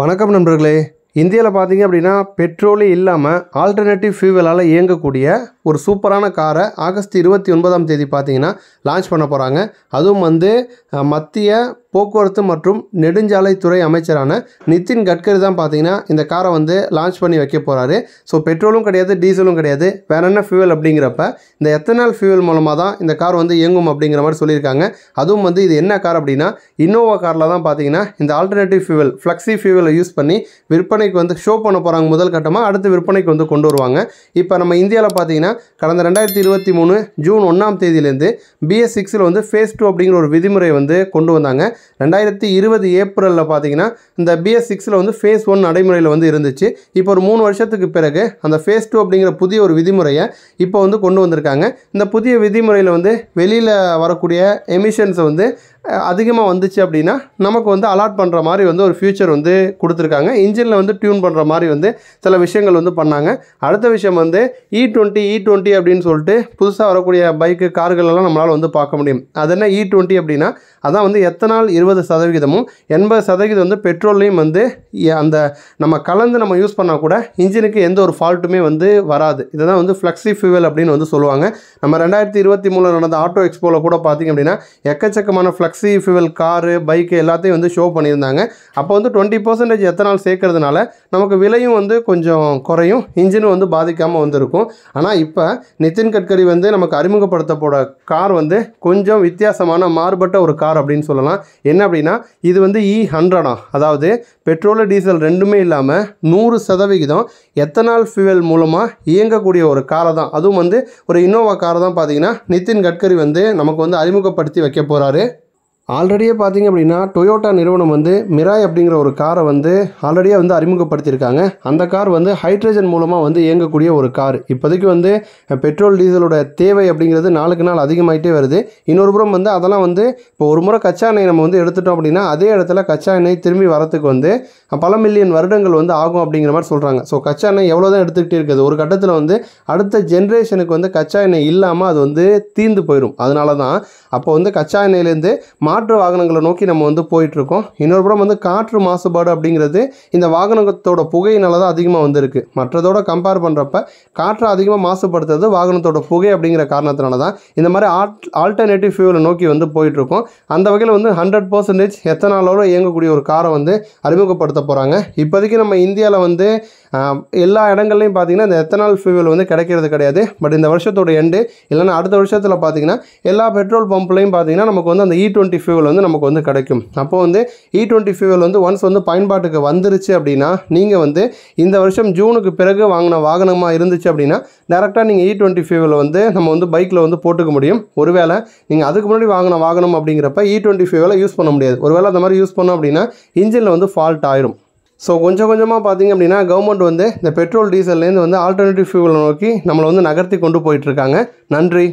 வணக்கம் நண்பர்களே இந்தியாவில் பார்த்தீங்க அப்படின்னா பெட்ரோலே இல்லாமல் ஆல்டர்னேட்டிவ் ஃபியூவலால் இயங்கக்கூடிய ஒரு சூப்பரான காரை ஆகஸ்ட் இருபத்தி ஒன்பதாம் தேதி பார்த்தீங்கன்னா லான்ச் பண்ண போகிறாங்க அதுவும் வந்து மத்திய போக்குவரத்து மற்றும் நெடுஞ்சாலைத்துறை அமைச்சரான நிதின் கட்கரி தான் பார்த்தீங்கன்னா இந்த காரை வந்து லான்ச் பண்ணி வைக்க போகிறாரு ஸோ பெட்ரோலும் கிடையாது டீசலும் கிடையாது வேற என்ன ஃபியூவல் அப்படிங்கிறப்ப இந்த எத்தனால் ஃபியூவல் மூலமாக தான் இந்த கார் வந்து இயங்கும் அப்படிங்கிற மாதிரி சொல்லியிருக்காங்க அதுவும் வந்து இது என்ன கார் அப்படின்னா இன்னோவா காரில் தான் பார்த்தீங்கன்னா இந்த ஆல்டர்னேட்டிவ் ஃபியூவல் ஃப்ளக்ஸி ஃபியூவலை யூஸ் பண்ணி விற்பனைக்கு வந்து ஷோ பண்ண போகிறாங்க முதல் கட்டமாக அடுத்து விற்பனைக்கு வந்து கொண்டு வருவாங்க இப்போ நம்ம இந்தியாவில் பார்த்தீங்கன்னா கடந்த ரெண்டாயிரத்தி இருபத்தி மூணு ஜூன் ஒன்றாம் தேதியிலேருந்து பிஎஸ் சிக்ஸில் வந்து ஃபேஸ் டூ அப்படிங்கிற ஒரு விதிமுறை வந்து கொண்டு வந்தாங்க ரெண்டாயிரத்தி இருபது ஏப்ரலில் பார்த்தீங்கன்னா இந்த பிஎஸ் சிக்ஸில் வந்து ஃபேஸ் ஒன் நடைமுறையில் வந்து இருந்துச்சு இப்போ ஒரு மூணு வருஷத்துக்கு பிறகு அந்த ஃபேஸ் டூ அப்படிங்கிற புதிய ஒரு விதிமுறையை இப்போ வந்து கொண்டு வந்திருக்காங்க இந்த புதிய விதிமுறையில் வந்து வெளியில் வரக்கூடிய எமிஷன்ஸை வந்து அதிகமாக வந்துச்சு அப்படின்னா நமக்கு வந்து அலாட் பண்ணுற மாதிரி வந்து ஒரு ஃபியூச்சர் வந்து கொடுத்துருக்காங்க இன்ஜினில் வந்து டியூன் பண்ணுற மாதிரி வந்து சில விஷயங்கள் வந்து பண்ணாங்க அடுத்த விஷயம் வந்து இ டுவெண்ட்டி இ டுவெண்ட்டி அப்படின்னு சொல்லிட்டு புதுசாக வரக்கூடிய பைக்கு கார்களெல்லாம் நம்மளால் வந்து பார்க்க முடியும் அது என்ன இ e டுவெண்ட்டி அப்படின்னா அதான் வந்து எத்தனால் இருபது சதவிகிதமும் எண்பது சதவீதம் வந்து பெட்ரோல்லையும் வந்து அந்த நம்ம கலந்து நம்ம யூஸ் பண்ணால் கூட இன்ஜினுக்கு எந்த ஒரு ஃபால்ட்டுமே வந்து வராது இதுதான் வந்து ஃப்ளெக்ஸி ஃபியூவல் அப்படின்னு வந்து சொல்லுவாங்க நம்ம ரெண்டாயிரத்தி இருபத்தி மூணில் நடந்த ஆட்டோ எக்ஸ்போவில் கூட பார்த்திங்க அப்படின்னா எக்கச்சக்கமான flex flexi fuel car bike எல்லாத்தையும் வந்து ஷோ பண்ணியிருந்தாங்க அப்போ வந்து டுவெண்ட்டி பர்சன்டேஜ் எத்தனால் சேர்க்கறதுனால நமக்கு விலையும் வந்து கொஞ்சம் குறையும் இன்ஜினும் வந்து பாதிக்காமல் வந்திருக்கும் ஆனால் இப்போ நிதின் கட்கரி வந்து நமக்கு அறிமுகப்படுத்த போட கார் வந்து கொஞ்சம் வித்தியாசமான மாறுபட்ட ஒரு கார் அப்படின்னு சொல்லலாம் என்ன அப்படின்னா இது வந்து இ ஹண்ட்ரடா அதாவது பெட்ரோலு டீசல் ரெண்டுமே இல்லாமல் நூறு சதவிகிதம் எத்தனால் ஃபியூவல் மூலமாக இயங்கக்கூடிய ஒரு காரை தான் அதுவும் வந்து ஒரு இன்னோவா காரை தான் பார்த்தீங்கன்னா நிதின் கட்கரி வந்து நமக்கு வந்து அறிமுகப்படுத்தி வைக்க போகிறாரு ஆல்ரெடியே பார்த்தீங்க அப்படின்னா டொயோட்டா நிறுவனம் வந்து மிராய் அப்படிங்கிற ஒரு காரை வந்து ஆல்ரெடியாக வந்து அறிமுகப்படுத்தியிருக்காங்க அந்த கார் வந்து ஹைட்ரஜன் மூலமாக வந்து இயங்கக்கூடிய ஒரு கார் இப்போதைக்கு வந்து பெட்ரோல் டீசலோட தேவை அப்படிங்கிறது நாளுக்கு நாள் அதிகமாகிட்டே வருது இன்னொரு புறம் வந்து அதெல்லாம் வந்து இப்போ ஒரு முறை கச்சா எண்ணெய் நம்ம வந்து எடுத்துட்டோம் அப்படின்னா அதே இடத்துல கச்சா எண்ணெய் திரும்பி வரத்துக்கு வந்து பல மில்லியன் வருடங்கள் வந்து ஆகும் அப்படிங்கிற மாதிரி சொல்கிறாங்க ஸோ கச்சா எண்ணெய் எவ்வளோ தான் எடுத்துக்கிட்டே இருக்குது ஒரு கட்டத்தில் வந்து அடுத்த ஜென்ரேஷனுக்கு வந்து கச்சா எண்ணெய் இல்லாமல் அது வந்து தீர்ந்து போயிடும் அதனால தான் அப்போ வந்து கச்சா எண்ணெயிலேருந்து மா மாற்று வாகனங்களை நோக்கி நம்ம வந்து போயிட்டுருக்கோம் இன்னொரு புறம் வந்து காற்று மாசுபாடு அப்படிங்கிறது இந்த வாகனத்தோட புகையினால தான் அதிகமாக வந்திருக்கு மற்றதோட கம்பேர் பண்ணுறப்ப காற்றை அதிகமாக மாசுபடுத்துறது வாகனத்தோட புகை அப்படிங்கிற காரணத்தினால தான் இந்த மாதிரி ஆட் ஆல்டர்னேட்டிவ் ஃபியூவலை நோக்கி வந்து போயிட்டுருக்கோம் அந்த வகையில் வந்து ஹண்ட்ரட் பர்சன்டேஜ் எத்தனாலோட இயங்கக்கூடிய ஒரு காரை வந்து அறிமுகப்படுத்த போகிறாங்க இப்போதைக்கு நம்ம இந்தியாவில் வந்து எல்லா இடங்கள்லையும் பார்த்தீங்கன்னா இந்த எத்தனால் ஃபியூவல் வந்து கிடைக்கிறது கிடையாது பட் இந்த வருஷத்தோட எண்டு இல்லைன்னா அடுத்த வருஷத்தில் பார்த்தீங்கன்னா எல்லா பெட்ரோல் பம்ப்லையும் பார்த்தீங்கன்னா நமக்கு வந்து அந்த இ e டுவெண்ட்டி ஃபியூவல் வந்து நமக்கு வந்து கிடைக்கும் அப்போது வந்து இ டுவெண்ட்டி ஃபியூவல் வந்து ஒன்ஸ் வந்து பயன்பாட்டுக்கு வந்துருச்சு அப்படின்னா நீங்கள் வந்து இந்த வருஷம் ஜூனுக்கு பிறகு வாங்கின வாகனமாக இருந்துச்சு அப்படின்னா டேரெக்டாக நீங்கள் இ டுவெண்ட்டி ஃபியூவல் வந்து நம்ம வந்து பைக்கில் வந்து போட்டுக்க முடியும் ஒருவேளை நீங்கள் அதுக்கு முன்னாடி வாங்கின வாகனம் அப்படிங்கிறப்ப இ டுவெண்ட்டி ஃபியூவலை யூஸ் பண்ண முடியாது ஒருவேளை அந்த மாதிரி யூஸ் பண்ணோம் அப்படின்னா இன்ஜினில் வந்து ஃபால்ட் ஆயிரும் ஸோ கொஞ்சம் கொஞ்சமாக பார்த்திங்க அப்படின்னா கவர்மெண்ட் வந்து இந்த பெட்ரோல் டீசல்லேருந்து வந்து ஆல்டர்னேட்டிவ் ஃபியூவலை நோக்கி நம்மளை வந்து நகர்த்தி கொண்டு போயிட்டுருக்காங்க நன்றி